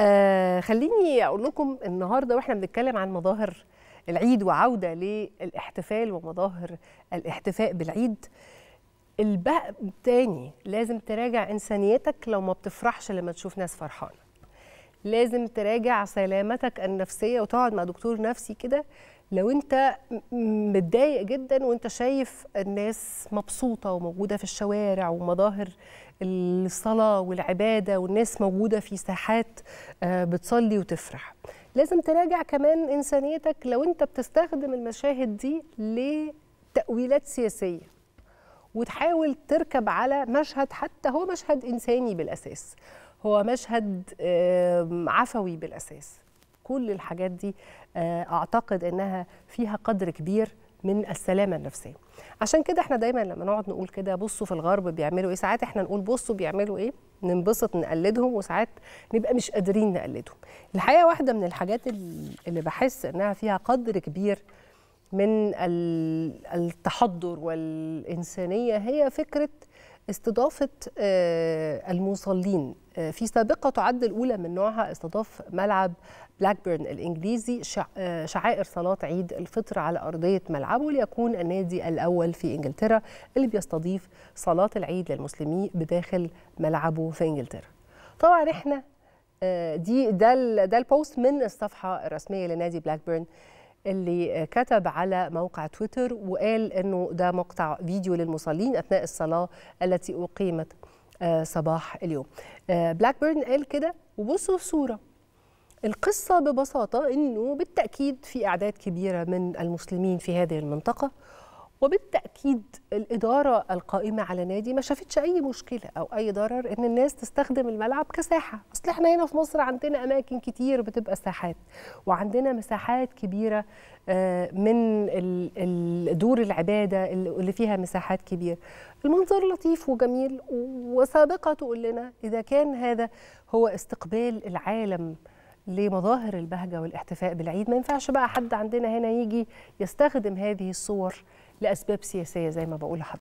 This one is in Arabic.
آه خليني اقول لكم النهارده واحنا بنتكلم عن مظاهر العيد وعوده للاحتفال ومظاهر الاحتفاء بالعيد الباب تاني لازم تراجع انسانيتك لو ما بتفرحش لما تشوف ناس فرحانه لازم تراجع سلامتك النفسيه وتقعد مع دكتور نفسي كده لو انت متضايق جدا وانت شايف الناس مبسوطه وموجوده في الشوارع ومظاهر الصلاه والعباده والناس موجوده في ساحات آه، بتصلي وتفرح لازم تراجع كمان انسانيتك لو انت بتستخدم المشاهد دي لتاويلات سياسيه وتحاول تركب على مشهد حتى هو مشهد انساني بالاساس هو مشهد عفوي بالأساس كل الحاجات دي آه، أعتقد أنها فيها قدر كبير من السلامه النفسيه عشان كده احنا دايما لما نقعد نقول كده بصوا في الغرب بيعملوا ايه ساعات احنا نقول بصوا بيعملوا ايه ننبسط نقلدهم وساعات نبقى مش قادرين نقلدهم الحقيقه واحده من الحاجات اللي بحس انها فيها قدر كبير من التحضر والانسانيه هي فكره استضافة آه، المصلين آه، في سابقة تعد الأولى من نوعها استضاف ملعب بلاك بيرن الإنجليزي آه، شعائر صلاة عيد الفطر على أرضية ملعبه ليكون النادي الأول في إنجلترا اللي بيستضيف صلاة العيد للمسلمين بداخل ملعبه في إنجلترا طبعا إحنا دي ده ده البوست من الصفحة الرسمية لنادي بلاك بيرن اللي كتب على موقع تويتر وقال انه ده مقطع فيديو للمصلين اثناء الصلاه التي اقيمت آه، صباح اليوم بلاك آه، بيرن قال كده وبصوا الصوره القصه ببساطه انه بالتاكيد في اعداد كبيره من المسلمين في هذه المنطقه وبالتاكيد الاداره القائمه على نادي ما شافتش اي مشكله او اي ضرر ان الناس تستخدم الملعب كساحه اصل احنا هنا في مصر عندنا اماكن كتير بتبقى ساحات وعندنا مساحات كبيره آه، من دور العباده اللي فيها مساحات كبيره المنظر لطيف وجميل وسابقه تقول لنا اذا كان هذا هو استقبال العالم لمظاهر البهجه والاحتفاء بالعيد ما ينفعش بقى حد عندنا هنا يجي يستخدم هذه الصور لاسباب سياسيه زي ما بقول لحضرتك